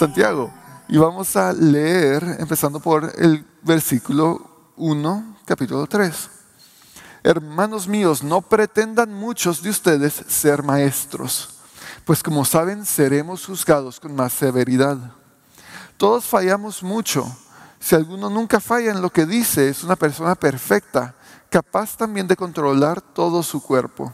Santiago. Y vamos a leer, empezando por el versículo 1, capítulo 3. Hermanos míos, no pretendan muchos de ustedes ser maestros, pues como saben seremos juzgados con más severidad. Todos fallamos mucho. Si alguno nunca falla en lo que dice, es una persona perfecta, capaz también de controlar todo su cuerpo.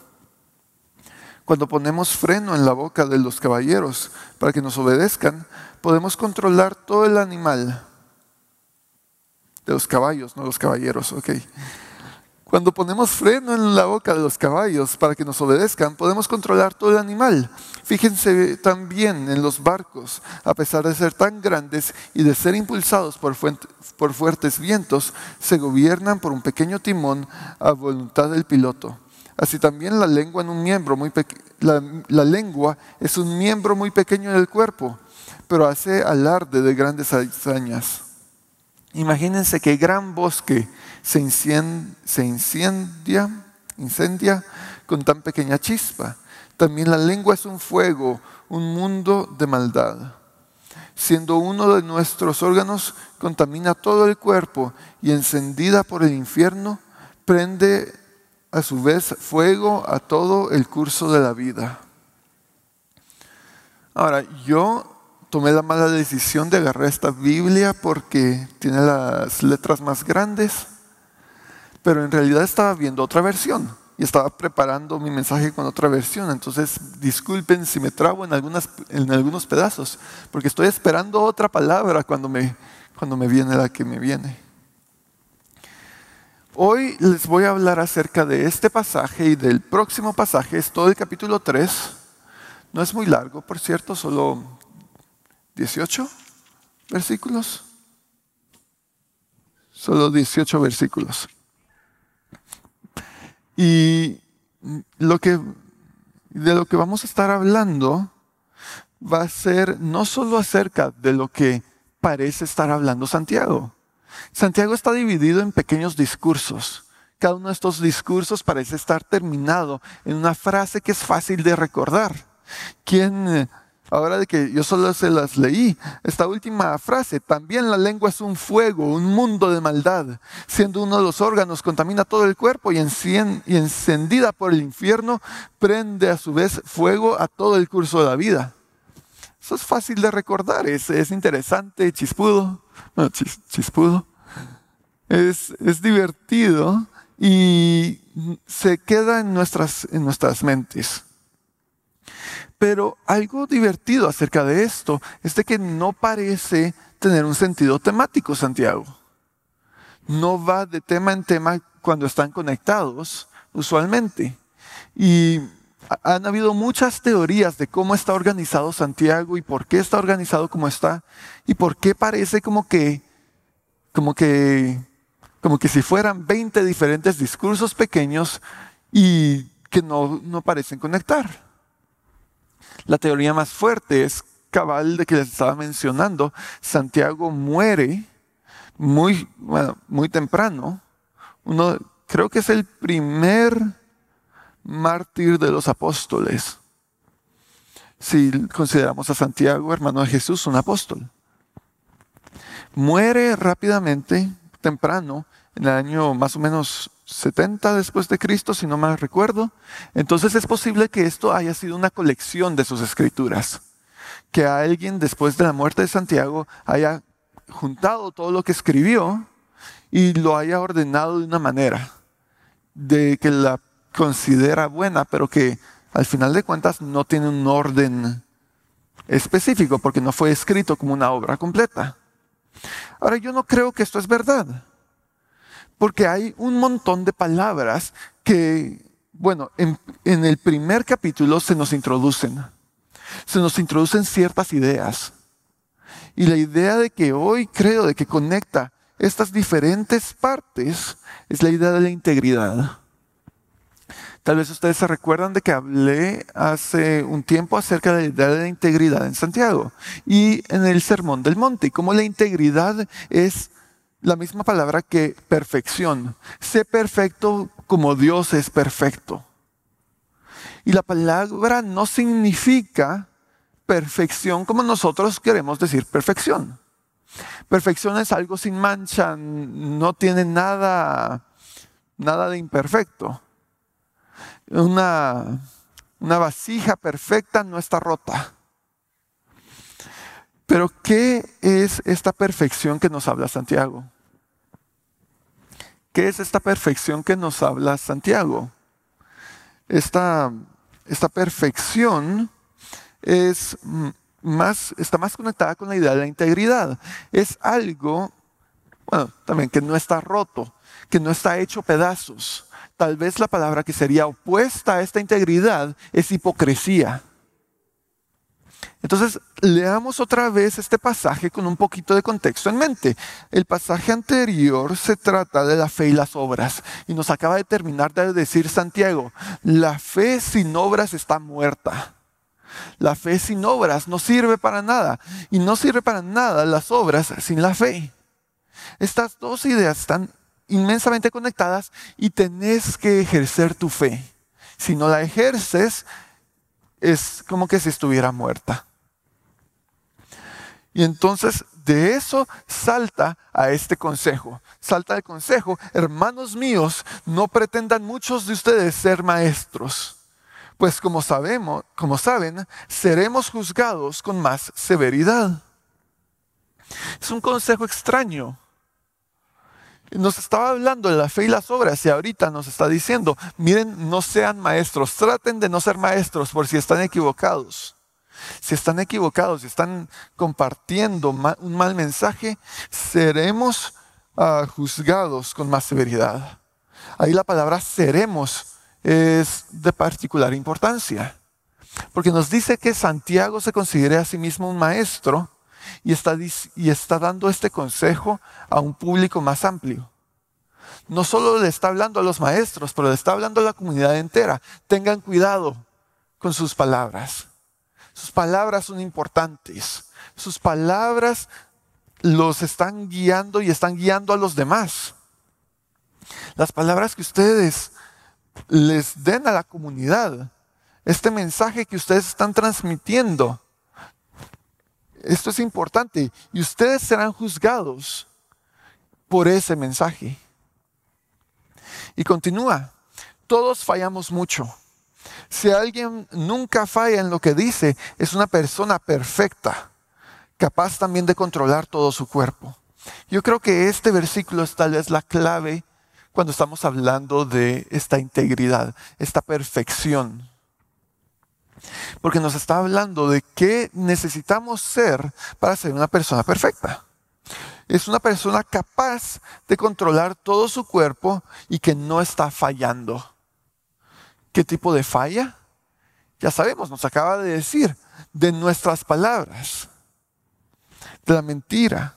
Cuando ponemos freno en la boca de los caballeros para que nos obedezcan, podemos controlar todo el animal. De los caballos, no los caballeros, ok. Cuando ponemos freno en la boca de los caballos para que nos obedezcan, podemos controlar todo el animal. Fíjense también en los barcos, a pesar de ser tan grandes y de ser impulsados por, por fuertes vientos, se gobiernan por un pequeño timón a voluntad del piloto. Así también la lengua, miembro muy es un miembro muy pequeño del cuerpo, pero hace alarde de grandes hazañas. Imagínense que gran bosque se, incendia, incendia con tan pequeña chispa. También la lengua es un fuego, un mundo de maldad. Siendo uno de nuestros órganos, contamina todo el cuerpo y encendida por el infierno, prende a su vez fuego a todo el curso de la vida. Ahora, yo tomé la mala decisión de agarrar esta Biblia porque tiene las letras más grandes, pero en realidad estaba viendo otra versión y estaba preparando mi mensaje con otra versión. Entonces, disculpen si me trabo en, algunas, en algunos pedazos, porque estoy esperando otra palabra cuando me, cuando me viene la que me viene. Hoy les voy a hablar acerca de este pasaje y del próximo pasaje, es todo el capítulo 3. No es muy largo, por cierto, solo 18 versículos. Solo 18 versículos. Y lo que, de lo que vamos a estar hablando va a ser no solo acerca de lo que parece estar hablando Santiago, Santiago está dividido en pequeños discursos. Cada uno de estos discursos parece estar terminado en una frase que es fácil de recordar. Eh, ahora de que yo solo se las leí, esta última frase, también la lengua es un fuego, un mundo de maldad, siendo uno de los órganos, contamina todo el cuerpo y encendida por el infierno, prende a su vez fuego a todo el curso de la vida. Eso es fácil de recordar, es, interesante, chispudo, chispudo. Es, es, divertido y se queda en nuestras, en nuestras mentes. Pero algo divertido acerca de esto es de que no parece tener un sentido temático, Santiago. No va de tema en tema cuando están conectados, usualmente. Y han habido muchas teorías de cómo está organizado Santiago y por qué está organizado como está y por qué parece como que, como que, como que si fueran 20 diferentes discursos pequeños y que no, no parecen conectar. La teoría más fuerte es cabal de que les estaba mencionando. Santiago muere muy, muy temprano. creo que es el primer mártir de los apóstoles. Si consideramos a Santiago, hermano de Jesús, un apóstol. Muere rápidamente, temprano, en el año más o menos 70 después de Cristo, si no mal recuerdo. Entonces es posible que esto haya sido una colección de sus escrituras. Que alguien después de la muerte de Santiago haya juntado todo lo que escribió y lo haya ordenado de una manera. De que la considera buena, pero que al final de cuentas no tiene un orden específico porque no fue escrito como una obra completa. Ahora, yo no creo que esto es verdad, porque hay un montón de palabras que, bueno, en, el primer capítulo se nos introducen, se nos introducen ciertas ideas. Y la idea de que hoy creo, de que conecta estas diferentes partes, es la idea de la integridad. Tal vez ustedes se recuerdan de que hablé hace un tiempo acerca de la idea de la integridad en Santiago y en el Sermón del Monte, como la integridad es la misma palabra que perfección. Sé perfecto como Dios es perfecto. Y la palabra no significa perfección como nosotros queremos decir perfección. Perfección es algo sin mancha, no tiene nada, nada de imperfecto una, vasija perfecta no está rota. Pero ¿qué es esta perfección que nos habla Santiago? ¿Qué es esta perfección que nos habla Santiago? Esta, perfección es más, está más conectada con la idea de la integridad. Es algo, bueno, también que no está roto, que no está hecho pedazos, tal vez la palabra que sería opuesta a esta integridad es hipocresía. Entonces, leamos otra vez este pasaje con un poquito de contexto en mente. El pasaje anterior se trata de la fe y las obras. Y nos acaba de terminar de decir Santiago, la fe sin obras está muerta. La fe sin obras no sirve para nada. Y no sirve para nada las obras sin la fe. Estas dos ideas están inmensamente conectadas y tenés que ejercer tu fe. Si no la ejerces, es como que si estuviera muerta. Y entonces de eso salta a este consejo. Salta el consejo, hermanos míos, no pretendan muchos de ustedes ser maestros, pues como sabemos, como saben, seremos juzgados con más severidad. Es un consejo extraño, nos estaba hablando de la fe y las obras y ahorita nos está diciendo, miren, no sean maestros, traten de no ser maestros por si están equivocados. Si están equivocados, si están compartiendo un mal mensaje, seremos ah, juzgados con más severidad. Ahí la palabra seremos es de particular importancia, porque nos dice que Santiago se considere a sí mismo un maestro y está, dando este consejo a un público más amplio. No solo le está hablando a los maestros, pero le está hablando a la comunidad entera. Tengan cuidado con sus palabras. Sus palabras son importantes. Sus palabras los están guiando y están guiando a los demás. Las palabras que ustedes les den a la comunidad, este mensaje que ustedes están transmitiendo, esto es importante. Y ustedes serán juzgados por ese mensaje. Y continúa. Todos fallamos mucho. Si alguien nunca falla en lo que dice, es una persona perfecta, capaz también de controlar todo su cuerpo. Yo creo que este versículo es tal vez la clave cuando estamos hablando de esta integridad, esta perfección. Porque nos está hablando de qué necesitamos ser para ser una persona perfecta. Es una persona capaz de controlar todo su cuerpo y que no está fallando. ¿Qué tipo de falla? Ya sabemos, nos acaba de decir, de nuestras palabras, de la mentira.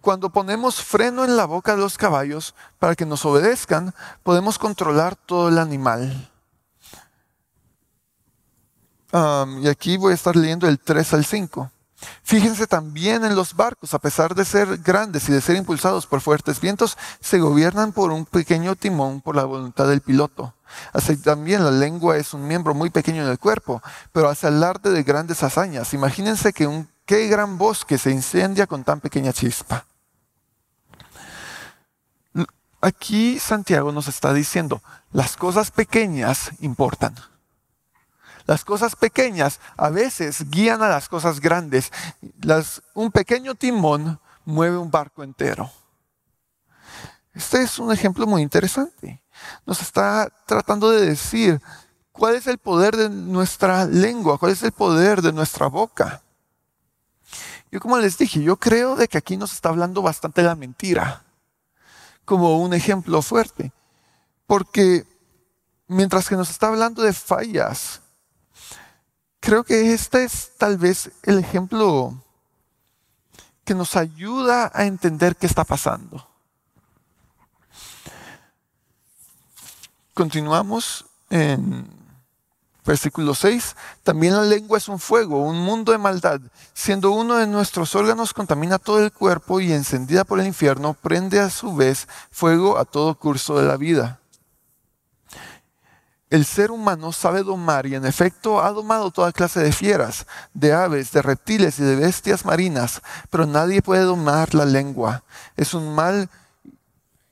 Cuando ponemos freno en la boca de los caballos para que nos obedezcan, podemos controlar todo el animal y aquí voy a estar leyendo el 3 al 5. Fíjense también en los barcos, a pesar de ser grandes y de ser impulsados por fuertes vientos, se gobiernan por un pequeño timón por la voluntad del piloto. Así también la lengua es un miembro muy pequeño del cuerpo, pero hace alarde de grandes hazañas. Imagínense que un qué gran bosque se incendia con tan pequeña chispa. Aquí Santiago nos está diciendo, las cosas pequeñas importan. Las cosas pequeñas a veces guían a las cosas grandes. un pequeño timón mueve un barco entero. Este es un ejemplo muy interesante. Nos está tratando de decir cuál es el poder de nuestra lengua, cuál es el poder de nuestra boca. Yo como les dije, yo creo de que aquí nos está hablando bastante la mentira, como un ejemplo fuerte, porque mientras que nos está hablando de fallas, Creo que este es tal vez el ejemplo que nos ayuda a entender qué está pasando. Continuamos en versículo 6. También la lengua es un fuego, un mundo de maldad. Siendo uno de nuestros órganos contamina todo el cuerpo y encendida por el infierno prende a su vez fuego a todo curso de la vida el ser humano sabe domar y en efecto ha domado toda clase de fieras, de aves, de reptiles y de bestias marinas, pero nadie puede domar la lengua. Es un mal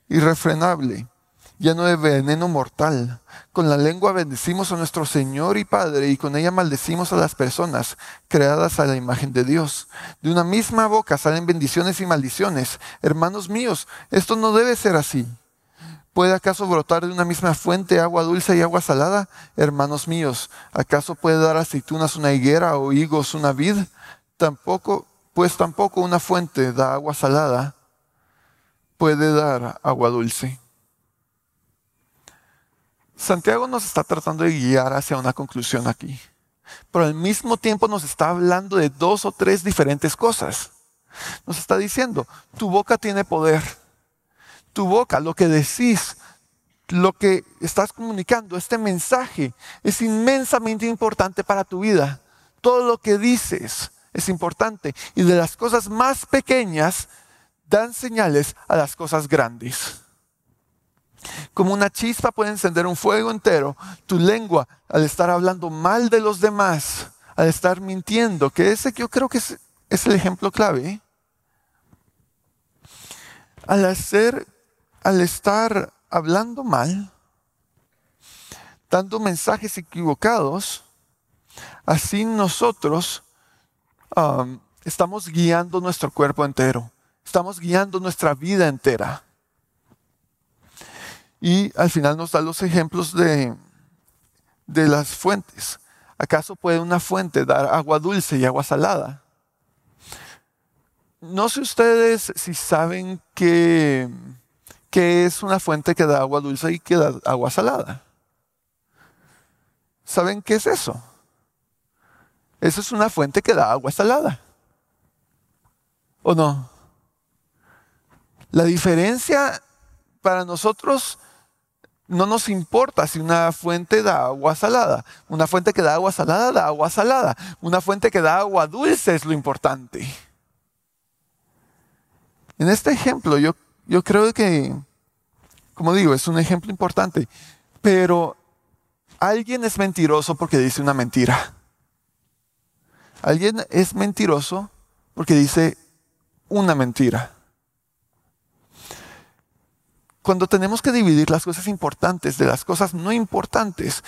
irrefrenable, lleno de veneno mortal. Con la lengua bendecimos a nuestro Señor y Padre y con ella maldecimos a las personas creadas a la imagen de Dios. De una misma boca salen bendiciones y maldiciones. Hermanos míos, esto no debe ser así. ¿Puede acaso brotar de una misma fuente agua dulce y agua salada? Hermanos míos, ¿acaso puede dar aceitunas una higuera o higos una vid? Tampoco, pues tampoco una fuente da agua salada puede dar agua dulce. Santiago nos está tratando de guiar hacia una conclusión aquí, pero al mismo tiempo nos está hablando de dos o tres diferentes cosas. Nos está diciendo, tu boca tiene poder tu boca, lo que decís, lo que estás comunicando, este mensaje es inmensamente importante para tu vida. Todo lo que dices es importante y de las cosas más pequeñas dan señales a las cosas grandes. Como una chispa puede encender un fuego entero, tu lengua al estar hablando mal de los demás, al estar mintiendo, que ese yo creo que es, es el ejemplo clave. ¿eh? Al hacer al estar hablando mal, dando mensajes equivocados, así nosotros um, estamos guiando nuestro cuerpo entero, estamos guiando nuestra vida entera. Y al final nos da los ejemplos de, de las fuentes. ¿Acaso puede una fuente dar agua dulce y agua salada? No sé ustedes si saben que que es una fuente que da agua dulce y que da agua salada. ¿Saben qué es eso? Eso es una fuente que da agua salada. ¿O no? La diferencia para nosotros no nos importa si una fuente da agua salada. Una fuente que da agua salada da agua salada. Una fuente que da agua dulce es lo importante. En este ejemplo yo yo creo que, como digo, es un ejemplo importante, pero alguien es mentiroso porque dice una mentira. Alguien es mentiroso porque dice una mentira. Cuando tenemos que dividir las cosas importantes de las cosas no importantes,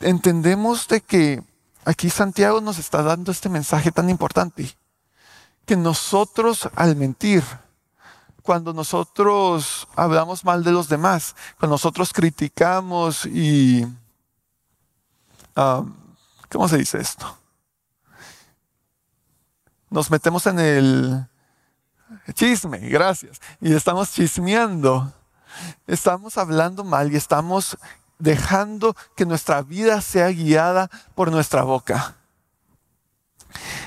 entendemos de que aquí Santiago nos está dando este mensaje tan importante, que nosotros al mentir, cuando nosotros hablamos mal de los demás, cuando nosotros criticamos y... ¿Cómo se dice esto? Nos metemos en el chisme, gracias, y estamos chismeando, estamos hablando mal y estamos dejando que nuestra vida sea guiada por nuestra boca.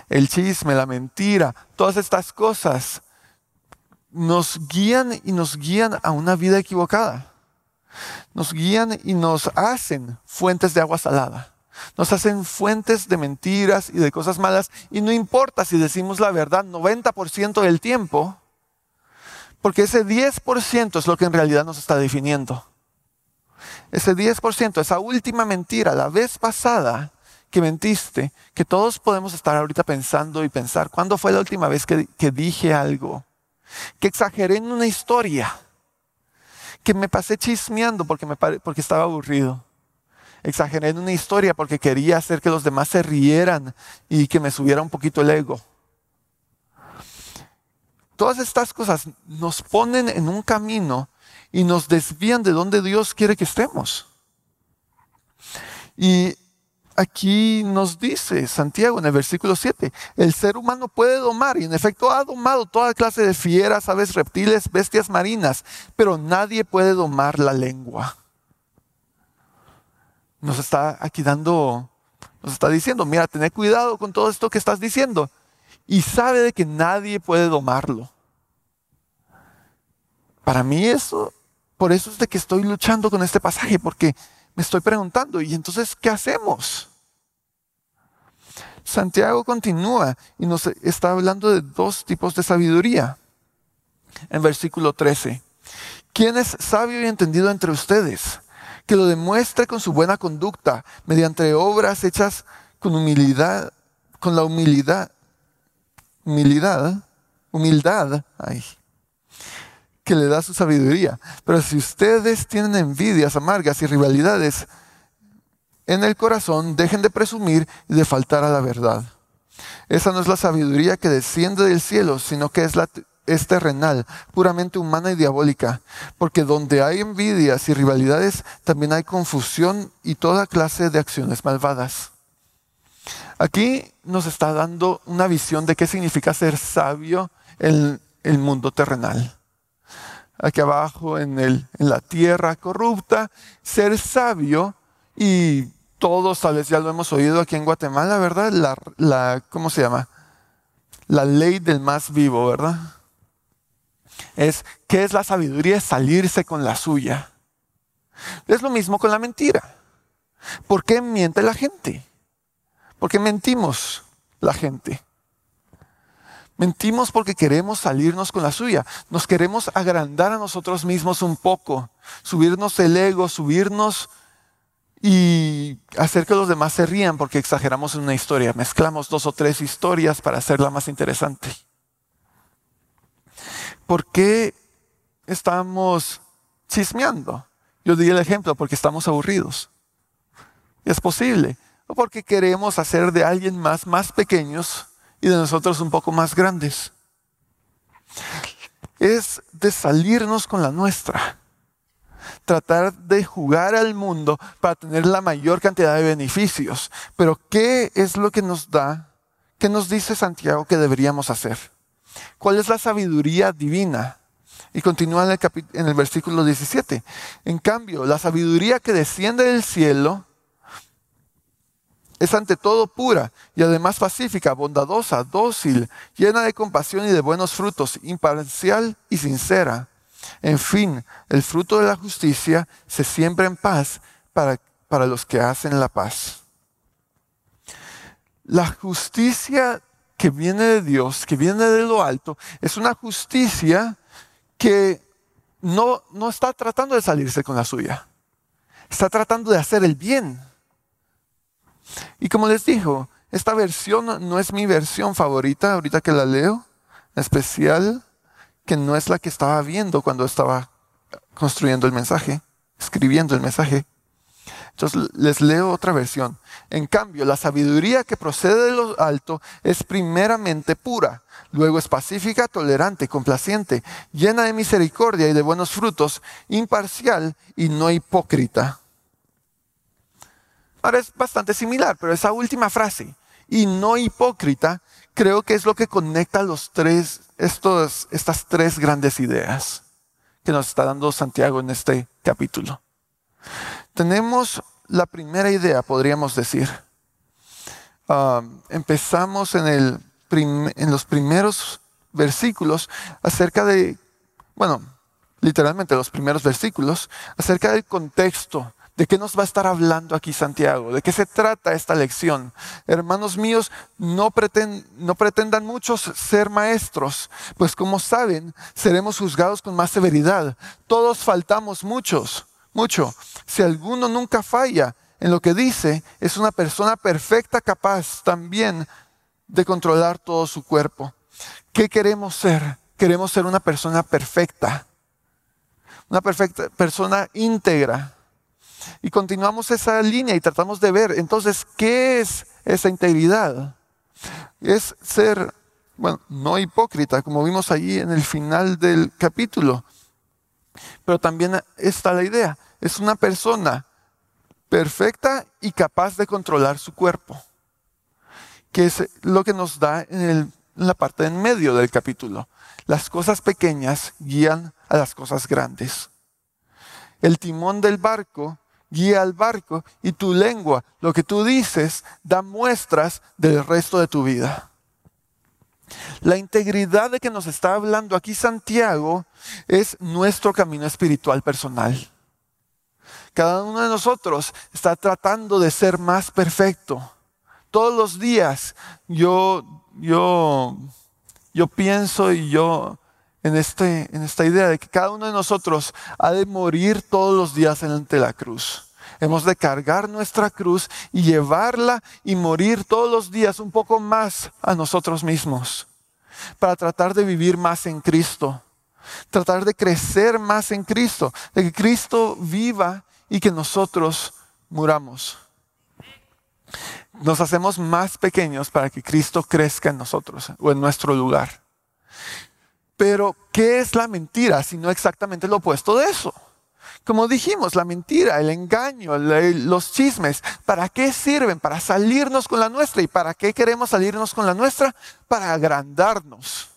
El chisme, la mentira, todas estas cosas nos guían y nos guían a una vida equivocada. Nos guían y nos hacen fuentes de agua salada. Nos hacen fuentes de mentiras y de cosas malas. Y no importa si decimos la verdad 90% del tiempo, porque ese 10% es lo que en realidad nos está definiendo. Ese 10%, esa última mentira, la vez pasada que mentiste, que todos podemos estar ahorita pensando y pensar, ¿cuándo fue la última vez que, que dije algo? que exageré en una historia, que me pasé chismeando porque, porque estaba aburrido. Exageré en una historia porque quería hacer que los demás se rieran y que me subiera un poquito el ego. Todas estas cosas nos ponen en un camino y nos desvían de donde Dios quiere que estemos. Y aquí nos dice Santiago en el versículo 7, el ser humano puede domar y en efecto ha domado toda clase de fieras, aves, reptiles, bestias marinas, pero nadie puede domar la lengua. Nos está aquí dando, nos está diciendo, mira, ten cuidado con todo esto que estás diciendo y sabe de que nadie puede domarlo. Para mí eso, por eso es de que estoy luchando con este pasaje, porque me estoy preguntando, ¿y entonces qué hacemos? Santiago continúa y nos está hablando de dos tipos de sabiduría. En versículo 13, ¿quién es sabio y entendido entre ustedes? Que lo demuestre con su buena conducta, mediante obras hechas con humildad, con la humildad, humildad, humildad, ay, que le da su sabiduría. Pero si ustedes tienen envidias amargas y rivalidades en el corazón, dejen de presumir y de faltar a la verdad. Esa no es la sabiduría que desciende del cielo, sino que es, la, terrenal, puramente humana y diabólica. Porque donde hay envidias y rivalidades, también hay confusión y toda clase de acciones malvadas. Aquí nos está dando una visión de qué significa ser sabio en el mundo terrenal aquí abajo en, el, en la tierra corrupta, ser sabio y todos tal vez ya lo hemos oído aquí en Guatemala, ¿verdad? La, ¿Cómo se llama? La ley del más vivo, ¿verdad? Es, ¿qué es la sabiduría? Salirse con la suya. Es lo mismo con la mentira. ¿Por qué miente la gente? ¿Por qué mentimos la gente? Mentimos porque queremos salirnos con la suya. Nos queremos agrandar a nosotros mismos un poco, subirnos el ego, subirnos y hacer que los demás se rían porque exageramos en una historia. Mezclamos dos o tres historias para hacerla más interesante. ¿Por qué estamos chismeando? Yo di el ejemplo, porque estamos aburridos. Es posible. O porque queremos hacer de alguien más más pequeños y de nosotros un poco más grandes. Es de salirnos con la nuestra. Tratar de jugar al mundo para tener la mayor cantidad de beneficios. Pero ¿qué es lo que nos da? ¿Qué nos dice Santiago que deberíamos hacer? ¿Cuál es la sabiduría divina? Y continúa en el, versículo 17. En cambio, la sabiduría que desciende del cielo es ante todo pura y además pacífica, bondadosa, dócil, llena de compasión y de buenos frutos, imparcial y sincera. En fin, el fruto de la justicia se siembra en paz para, los que hacen la paz. La justicia que viene de Dios, que viene de lo alto, es una justicia que no, no está tratando de salirse con la suya. Está tratando de hacer el bien y como les digo, esta versión no es mi versión favorita, ahorita que la leo, en especial que no es la que estaba viendo cuando estaba construyendo el mensaje, escribiendo el mensaje. Entonces les leo otra versión. En cambio, la sabiduría que procede de lo alto es primeramente pura, luego es pacífica, tolerante, complaciente, llena de misericordia y de buenos frutos, imparcial y no hipócrita. Ahora es bastante similar, pero esa última frase, y no hipócrita, creo que es lo que conecta los tres, estos, estas tres grandes ideas que nos está dando Santiago en este capítulo. Tenemos la primera idea, podríamos decir. Um, empezamos en, el en los primeros versículos acerca de, bueno, literalmente los primeros versículos, acerca del contexto ¿De qué nos va a estar hablando aquí Santiago? ¿De qué se trata esta lección? Hermanos míos, no, pretendan muchos ser maestros, pues como saben, seremos juzgados con más severidad. Todos faltamos muchos, mucho. Si alguno nunca falla en lo que dice, es una persona perfecta capaz también de controlar todo su cuerpo. ¿Qué queremos ser? Queremos ser una persona perfecta, una perfecta persona íntegra, y continuamos esa línea y tratamos de ver, entonces, ¿qué es esa integridad? Es ser, bueno, no hipócrita, como vimos allí en el final del capítulo. Pero también está la idea, es una persona perfecta y capaz de controlar su cuerpo, que es lo que nos da en, en la parte en medio del capítulo. Las cosas pequeñas guían a las cosas grandes. El timón del barco guía al barco y tu lengua, lo que tú dices, da muestras del resto de tu vida. La integridad de que nos está hablando aquí Santiago es nuestro camino espiritual personal. Cada uno de nosotros está tratando de ser más perfecto. Todos los días yo, yo, yo pienso y yo en, este, en esta idea de que cada uno de nosotros ha de morir todos los días ante la cruz. Hemos de cargar nuestra cruz y llevarla y morir todos los días un poco más a nosotros mismos para tratar de vivir más en Cristo, tratar de crecer más en Cristo, de que Cristo viva y que nosotros muramos. Nos hacemos más pequeños para que Cristo crezca en nosotros o en nuestro lugar. Pero, ¿qué es la mentira si no exactamente lo opuesto de eso? Como dijimos, la mentira, el engaño, los chismes, ¿para qué sirven? Para salirnos con la nuestra. ¿Y para qué queremos salirnos con la nuestra? Para agrandarnos.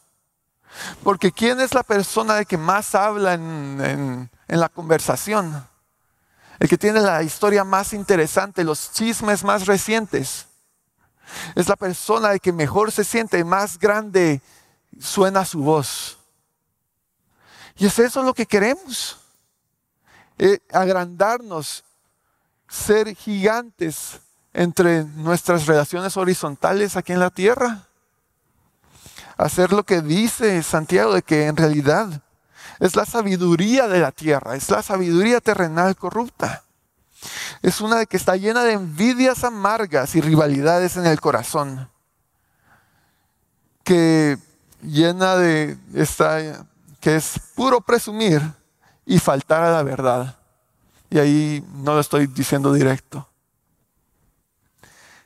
Porque ¿quién es la persona de que más habla en, la conversación? El que tiene la historia más interesante, los chismes más recientes. Es la persona de que mejor se siente, más grande suena su voz. Y es eso lo que queremos. Eh, agrandarnos, ser gigantes entre nuestras relaciones horizontales aquí en la tierra. Hacer lo que dice Santiago de que en realidad es la sabiduría de la tierra, es la sabiduría terrenal corrupta. Es una que está llena de envidias amargas y rivalidades en el corazón, que llena de esta, que es puro presumir y faltar a la verdad. Y ahí no lo estoy diciendo directo.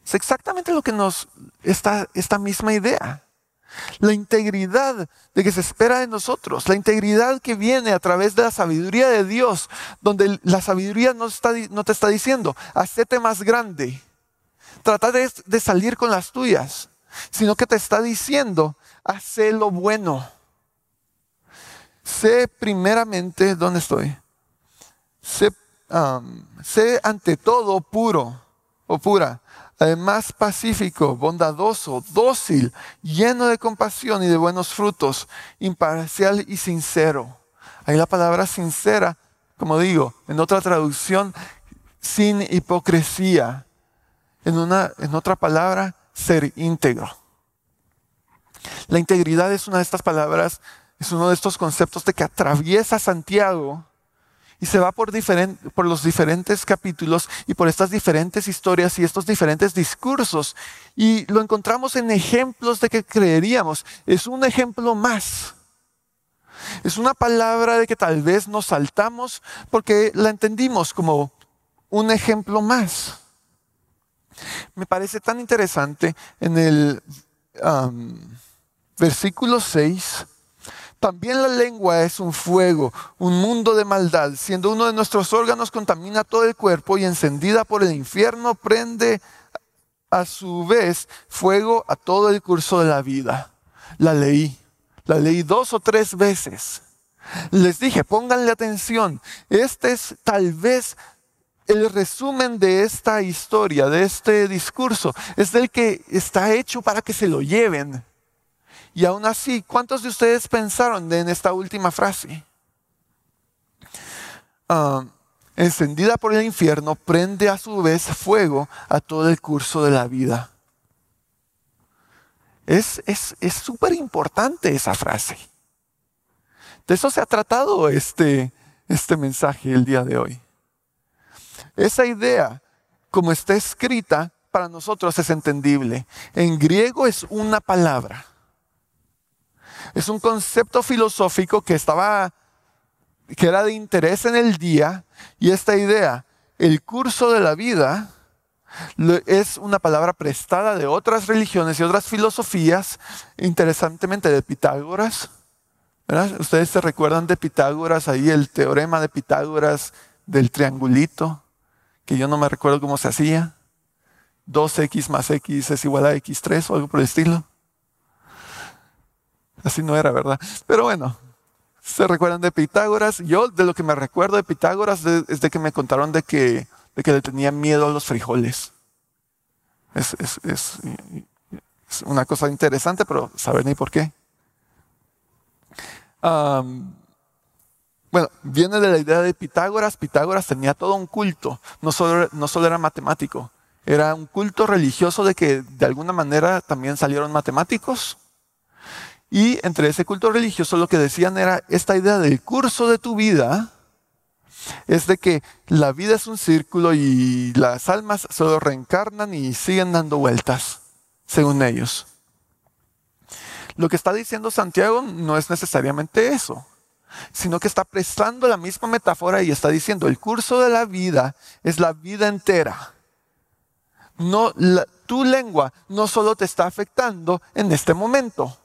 Es exactamente lo que nos está esta misma idea. La integridad de que se espera de nosotros, la integridad que viene a través de la sabiduría de Dios, donde la sabiduría no, está, no te está diciendo, hacete más grande, trata de salir con las tuyas, sino que te está diciendo, haz lo bueno. Sé primeramente, ¿dónde estoy? Sé, ante todo puro o pura, además pacífico, bondadoso, dócil, lleno de compasión y de buenos frutos, imparcial y sincero. Ahí la palabra sincera, como digo, en otra traducción, sin hipocresía. En, en otra palabra, ser íntegro. La integridad es una de estas palabras, es uno de estos conceptos de que atraviesa Santiago y se va por, los diferentes capítulos y por estas diferentes historias y estos diferentes discursos. Y lo encontramos en ejemplos de que creeríamos. Es un ejemplo más. Es una palabra de que tal vez nos saltamos porque la entendimos como un ejemplo más me parece tan interesante en el versículo 6. También la lengua es un fuego, un mundo de maldad. Siendo uno de nuestros órganos, contamina todo el cuerpo y encendida por el infierno, prende a su vez fuego a todo el curso de la vida. La leí, la leí dos o tres veces. Les dije, pónganle atención, este es tal vez el resumen de esta historia, de este discurso, es el que está hecho para que se lo lleven. Y aún así, ¿cuántos de ustedes pensaron en esta última frase? Ah, encendida por el infierno, prende a su vez fuego a todo el curso de la vida. Es súper es, importante esa frase. De eso se ha tratado este, este mensaje el día de hoy. Esa idea, como está escrita, para nosotros es entendible. En griego es una palabra. Es un concepto filosófico que estaba que era de interés en el día y esta idea, el curso de la vida es una palabra prestada de otras religiones y otras filosofías, interesantemente de Pitágoras. Ustedes se recuerdan de Pitágoras, ahí el teorema de Pitágoras del triangulito que yo no me recuerdo cómo se hacía. 2x más x es igual a x3 o algo por el estilo. Así no era, ¿verdad? Pero bueno, ¿se recuerdan de Pitágoras? Yo de lo que me recuerdo de Pitágoras es de que me contaron de que, de que le tenía miedo a los frijoles. Es, es, una cosa interesante, pero saber ni por qué. Bueno, viene de la idea de Pitágoras. Pitágoras tenía todo un culto, no solo, no solo era matemático, era un culto religioso de que de alguna manera también salieron matemáticos. Y entre ese culto religioso lo que decían era esta idea del curso de tu vida, es de que la vida es un círculo y las almas solo reencarnan y siguen dando vueltas, según ellos. Lo que está diciendo Santiago no es necesariamente eso sino que está prestando la misma metáfora y está diciendo, el curso de la vida es la vida entera. No, tu lengua no solo te está afectando en este momento,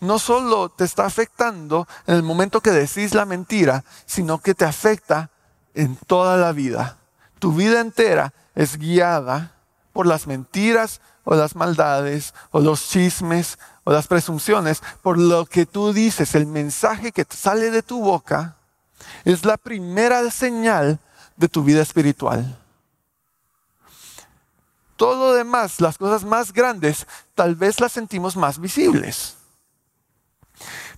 no solo te está afectando en el momento que decís la mentira, sino que te afecta en toda la vida. Tu vida entera es guiada por las mentiras o las maldades o los chismes o las presunciones, por lo que tú dices, el mensaje que sale de tu boca es la primera señal de tu vida espiritual. Todo lo demás, las cosas más grandes, tal vez las sentimos más visibles.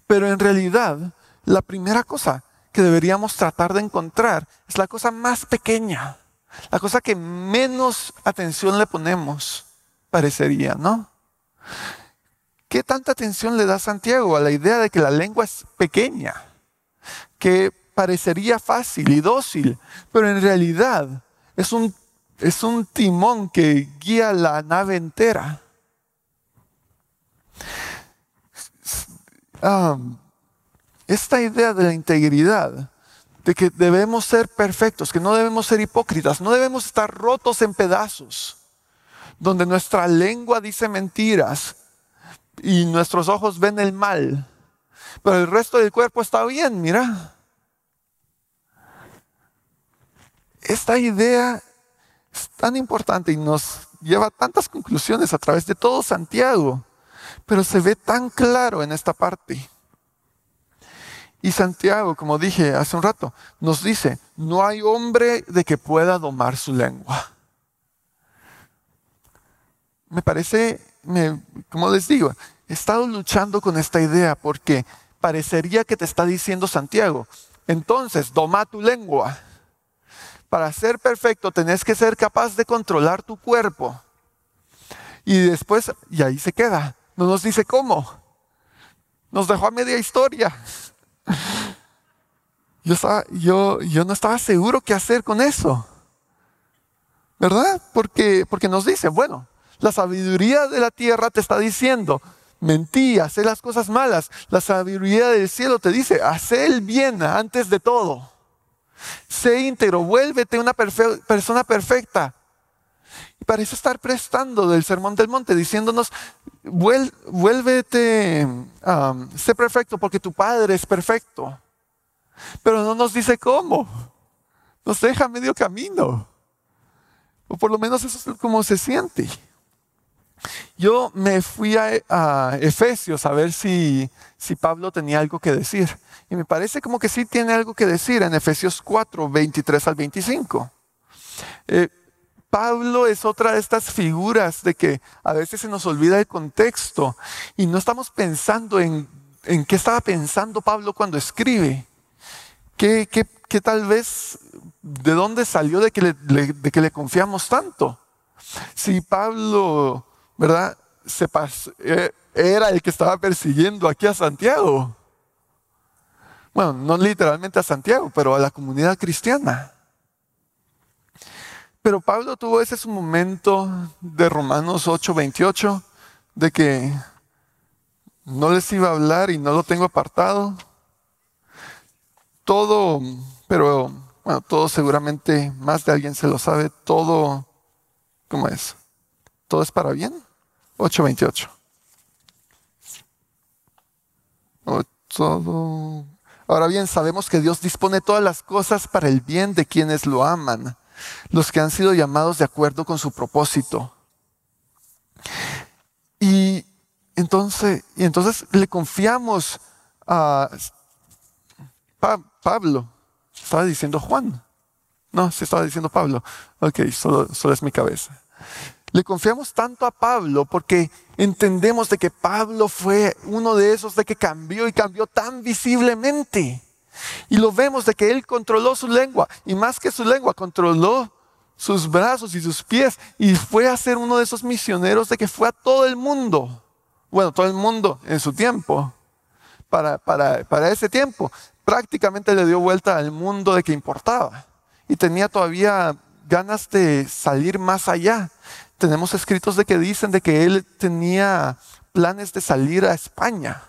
Pero en realidad, la primera cosa que deberíamos tratar de encontrar es la cosa más pequeña, la cosa que menos atención le ponemos parecería, ¿no? ¿Qué tanta atención le da Santiago a la idea de que la lengua es pequeña, que parecería fácil y dócil, pero en realidad es un, es un timón que guía la nave entera? Ah, esta idea de la integridad, de que debemos ser perfectos, que no debemos ser hipócritas, no debemos estar rotos en pedazos donde nuestra lengua dice mentiras y nuestros ojos ven el mal, pero el resto del cuerpo está bien, mira. Esta idea es tan importante y nos lleva a tantas conclusiones a través de todo Santiago, pero se ve tan claro en esta parte. Y Santiago, como dije hace un rato, nos dice, no hay hombre de que pueda domar su lengua me parece, como les digo, he estado luchando con esta idea porque parecería que te está diciendo Santiago, entonces, doma tu lengua. Para ser perfecto tenés que ser capaz de controlar tu cuerpo. Y después, y ahí se queda. No nos dice cómo. Nos dejó a media historia. Yo, yo, yo no estaba seguro qué hacer con eso. ¿Verdad? Porque, porque nos dice, bueno, la sabiduría de la tierra te está diciendo, mentí, haz las cosas malas. La sabiduría del cielo te dice, haz el bien antes de todo. Sé íntegro, vuélvete una persona perfecta. Y parece estar prestando del Sermón del Monte, diciéndonos, vuélvete, sé perfecto porque tu Padre es perfecto. Pero no nos dice cómo. Nos deja medio camino. O por lo menos eso es como se siente. Yo me fui a, Efesios a ver si, si Pablo tenía algo que decir. Y me parece como que sí tiene algo que decir en Efesios 4, 23 al 25. Eh, Pablo es otra de estas figuras de que a veces se nos olvida el contexto y no estamos pensando en, en qué estaba pensando Pablo cuando escribe. qué que, tal vez de dónde salió de que de que le confiamos tanto? Si Pablo ¿verdad? Eh, era el que estaba persiguiendo aquí a Santiago. Bueno, no literalmente a Santiago, pero a la comunidad cristiana. Pero Pablo tuvo ese su momento de Romanos 8:28, de que no les iba a hablar y no lo tengo apartado. Todo, pero bueno, todo seguramente más de alguien se lo sabe, todo, ¿cómo es? todo es para bien. 828. Ahora bien, sabemos que Dios dispone todas las cosas para el bien de quienes lo aman, los que han sido llamados de acuerdo con su propósito. Y entonces, y entonces le confiamos a Pablo, estaba diciendo Juan. No, se estaba diciendo Pablo. Ok, solo, solo es mi cabeza. Le confiamos tanto a Pablo porque entendemos de que Pablo fue uno de esos de que cambió y cambió tan visiblemente. Y lo vemos de que él controló su lengua y más que su lengua, controló sus brazos y sus pies y fue a ser uno de esos misioneros de que fue a todo el mundo. Bueno, todo el mundo en su tiempo, para, para ese tiempo, prácticamente le dio vuelta al mundo de que importaba y tenía todavía ganas de salir más allá, tenemos escritos de que dicen de que él tenía planes de salir a España,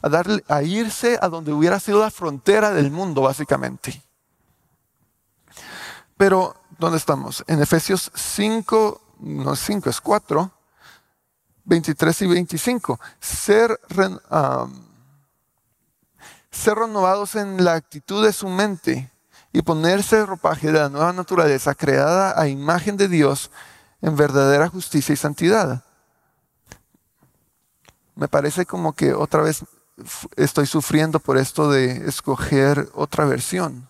a, a irse a donde hubiera sido la frontera del mundo, básicamente. Pero, ¿dónde estamos? En Efesios 5, no es 5, es 4, 23 y 25. Ser, ser renovados en la actitud de su mente y ponerse el ropaje de la nueva naturaleza creada a imagen de Dios en verdadera justicia y santidad. Me parece como que otra vez estoy sufriendo por esto de escoger otra versión.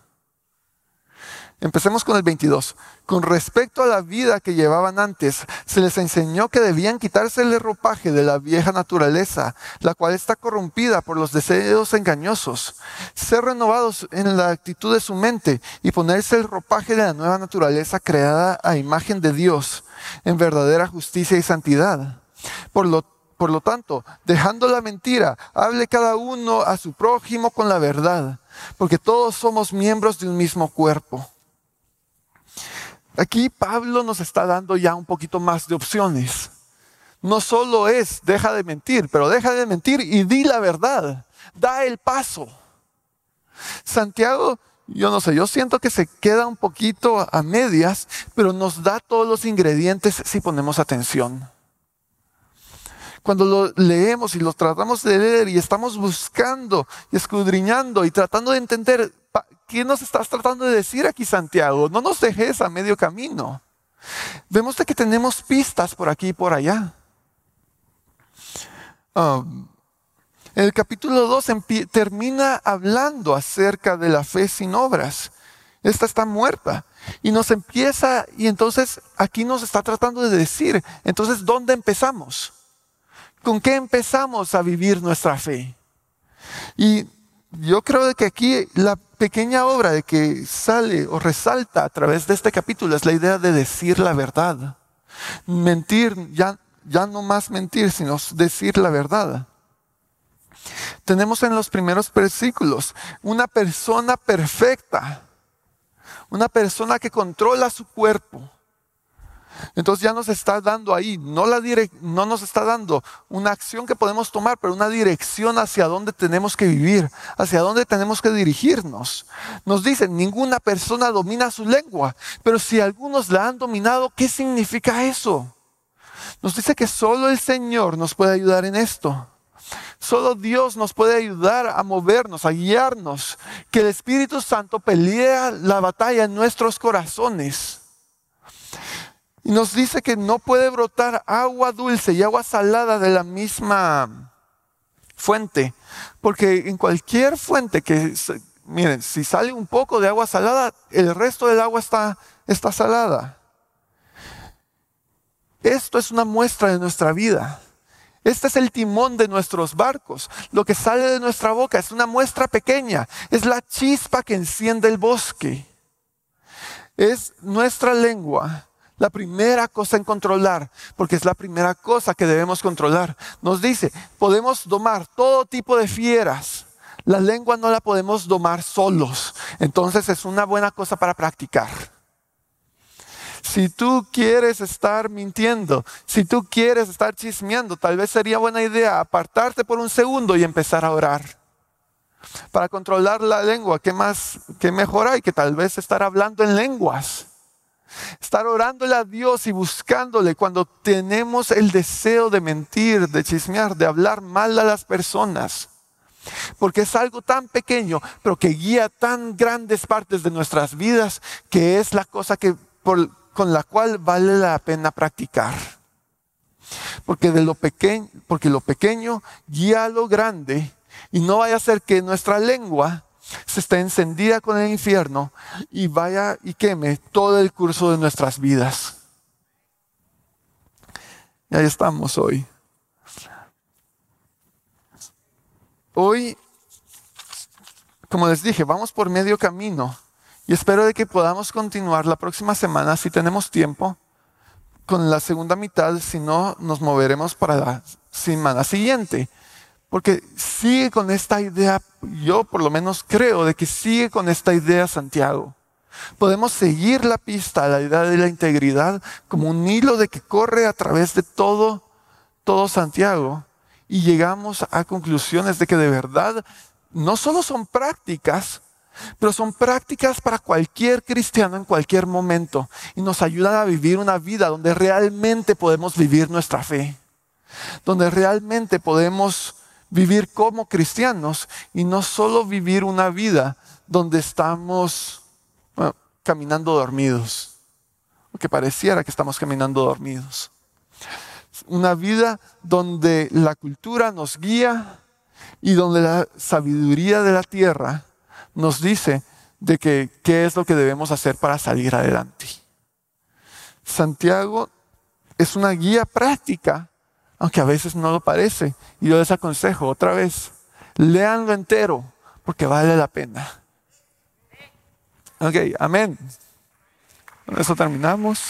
Empecemos con el 22. Con respecto a la vida que llevaban antes, se les enseñó que debían quitarse el ropaje de la vieja naturaleza, la cual está corrompida por los deseos engañosos, ser renovados en la actitud de su mente y ponerse el ropaje de la nueva naturaleza creada a imagen de Dios, en verdadera justicia y santidad. Por lo por lo tanto, dejando la mentira, hable cada uno a su prójimo con la verdad, porque todos somos miembros de un mismo cuerpo. Aquí Pablo nos está dando ya un poquito más de opciones. No solo es, deja de mentir, pero deja de mentir y di la verdad. Da el paso. Santiago, yo no sé, yo siento que se queda un poquito a medias, pero nos da todos los ingredientes si ponemos atención. Cuando lo leemos y lo tratamos de leer y estamos buscando y escudriñando y tratando de entender ¿qué nos estás tratando de decir aquí, Santiago? No nos dejes a medio camino. Vemos que tenemos pistas por aquí y por allá. Um, el capítulo 2 termina hablando acerca de la fe sin obras. Esta está muerta. Y nos empieza, y entonces aquí nos está tratando de decir, entonces, ¿dónde empezamos? ¿Con qué empezamos a vivir nuestra fe? Y yo creo que aquí la pequeña obra de que sale o resalta a través de este capítulo es la idea de decir la verdad. Mentir, ya, ya no más mentir, sino decir la verdad. Tenemos en los primeros versículos una persona perfecta, una persona que controla su cuerpo, entonces ya nos está dando ahí, no, la no nos está dando una acción que podemos tomar, pero una dirección hacia dónde tenemos que vivir, hacia dónde tenemos que dirigirnos. Nos dicen, ninguna persona domina su lengua, pero si algunos la han dominado, ¿qué significa eso? Nos dice que solo el Señor nos puede ayudar en esto. Solo Dios nos puede ayudar a movernos, a guiarnos, que el Espíritu Santo pelea la batalla en nuestros corazones y nos dice que no puede brotar agua dulce y agua salada de la misma fuente. Porque en cualquier fuente que, miren, si sale un poco de agua salada, el resto del agua está, está salada. Esto es una muestra de nuestra vida. Este es el timón de nuestros barcos. Lo que sale de nuestra boca es una muestra pequeña. Es la chispa que enciende el bosque. Es nuestra lengua la primera cosa en controlar, porque es la primera cosa que debemos controlar, nos dice, podemos domar todo tipo de fieras. La lengua no la podemos domar solos. Entonces es una buena cosa para practicar. Si tú quieres estar mintiendo, si tú quieres estar chismeando, tal vez sería buena idea apartarte por un segundo y empezar a orar. Para controlar la lengua, ¿qué más, qué mejor hay que tal vez estar hablando en lenguas? Estar orándole a Dios y buscándole cuando tenemos el deseo de mentir, de chismear, de hablar mal a las personas. Porque es algo tan pequeño, pero que guía tan grandes partes de nuestras vidas, que es la cosa que, con la cual vale la pena practicar. Porque, de lo pequeño, porque lo pequeño guía a lo grande y no vaya a ser que nuestra lengua se está encendida con el infierno y vaya y queme todo el curso de nuestras vidas. Y ahí estamos hoy. Hoy, como les dije, vamos por medio camino y espero de que podamos continuar la próxima semana si tenemos tiempo con la segunda mitad, si no nos moveremos para la semana siguiente. Porque sigue con esta idea, yo por lo menos creo, de que sigue con esta idea Santiago. Podemos seguir la pista, la idea de la integridad, como un hilo de que corre a través de todo, todo Santiago. Y llegamos a conclusiones de que de verdad no solo son prácticas, pero son prácticas para cualquier cristiano en cualquier momento y nos ayudan a vivir una vida donde realmente podemos vivir nuestra fe, donde realmente podemos vivir como cristianos y no solo vivir una vida donde estamos caminando dormidos, O que pareciera que estamos caminando dormidos. Una vida donde la cultura nos guía y donde la sabiduría de la tierra nos dice de que qué es lo que debemos hacer para salir adelante. Santiago es una guía práctica aunque a veces no lo parece. Y yo les aconsejo otra vez, leanlo entero, porque vale la pena. Ok, amén. Con eso terminamos.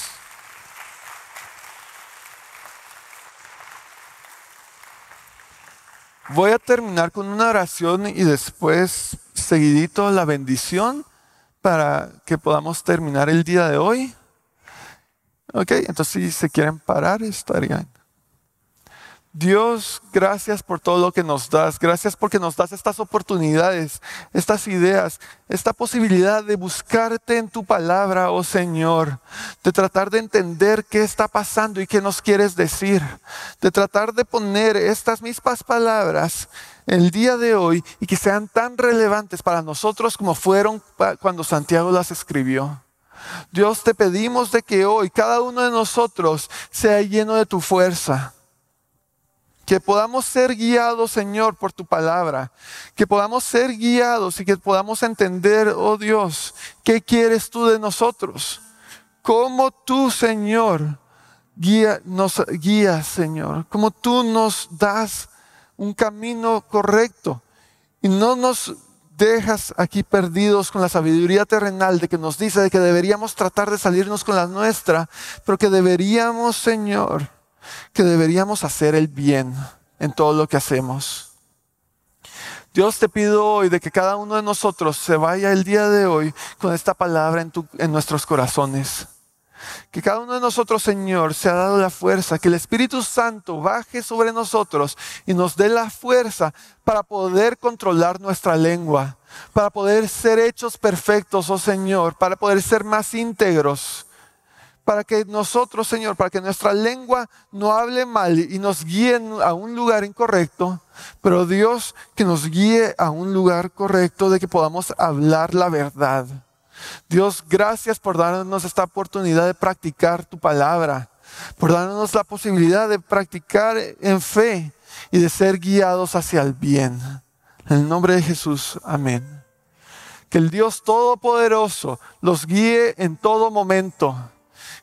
Voy a terminar con una oración y después seguidito la bendición para que podamos terminar el día de hoy. Ok, entonces si se quieren parar, estarían. Dios, gracias por todo lo que nos das. Gracias porque nos das estas oportunidades, estas ideas, esta posibilidad de buscarte en tu palabra, oh Señor. De tratar de entender qué está pasando y qué nos quieres decir. De tratar de poner estas mismas palabras el día de hoy y que sean tan relevantes para nosotros como fueron cuando Santiago las escribió. Dios, te pedimos de que hoy cada uno de nosotros sea lleno de tu fuerza que podamos ser guiados, Señor, por tu palabra, que podamos ser guiados y que podamos entender, oh Dios, qué quieres tú de nosotros, cómo tú, Señor, guía, nos guías, Señor, cómo tú nos das un camino correcto y no nos dejas aquí perdidos con la sabiduría terrenal de que nos dice de que deberíamos tratar de salirnos con la nuestra, pero que deberíamos, Señor, que deberíamos hacer el bien en todo lo que hacemos. Dios te pido hoy de que cada uno de nosotros se vaya el día de hoy con esta palabra en, nuestros corazones. Que cada uno de nosotros, Señor, se ha dado la fuerza, que el Espíritu Santo baje sobre nosotros y nos dé la fuerza para poder controlar nuestra lengua, para poder ser hechos perfectos, oh Señor, para poder ser más íntegros, para que nosotros, Señor, para que nuestra lengua no hable mal y nos guíe a un lugar incorrecto, pero Dios que nos guíe a un lugar correcto de que podamos hablar la verdad. Dios, gracias por darnos esta oportunidad de practicar tu palabra, por darnos la posibilidad de practicar en fe y de ser guiados hacia el bien. En el nombre de Jesús, amén. Que el Dios Todopoderoso los guíe en todo momento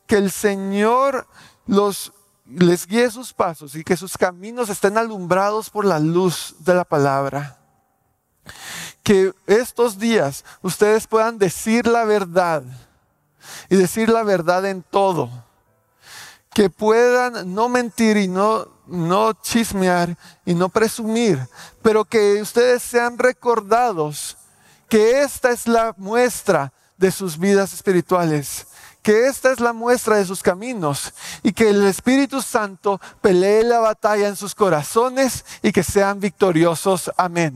que el Señor los, les guíe sus pasos y que sus caminos estén alumbrados por la luz de la palabra. Que estos días ustedes puedan decir la verdad y decir la verdad en todo. Que puedan no mentir y no, no chismear y no presumir, pero que ustedes sean recordados que esta es la muestra de sus vidas espirituales que esta es la muestra de sus caminos y que el Espíritu Santo pelee la batalla en sus corazones y que sean victoriosos. Amén.